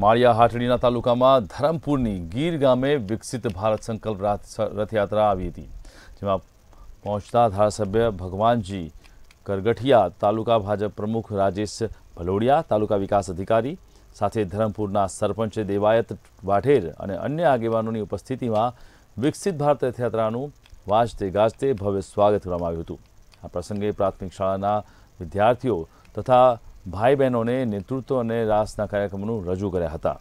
માળિયા હાટડીના તાલુકામાં ધરમપુરની ગીર ગામે વિકસિત ભારત સંકલ્પ રથયાત્રા આવી હતી જેમાં પહોંચતા ધારાસભ્ય ભગવાનજી કરગઠિયા તાલુકા ભાજપ પ્રમુખ રાજેશ ભલોડિયા તાલુકા વિકાસ અધિકારી સાથે ધરમપુરના સરપંચે દેવાયત વાઢેર અને અન્ય આગેવાનોની ઉપસ્થિતિમાં વિકસિત ભારત યાત્રાનું વાજતે ગાજતે ભવ્ય સ્વાગત કરવામાં આવ્યું હતું આ પ્રસંગે પ્રાથમિક શાળાના વિદ્યાર્થીઓ તથા ભાઈ બહેનોને નેતૃત્વ અને રાસના કાર્યક્રમનું રજૂ કર્યા હતા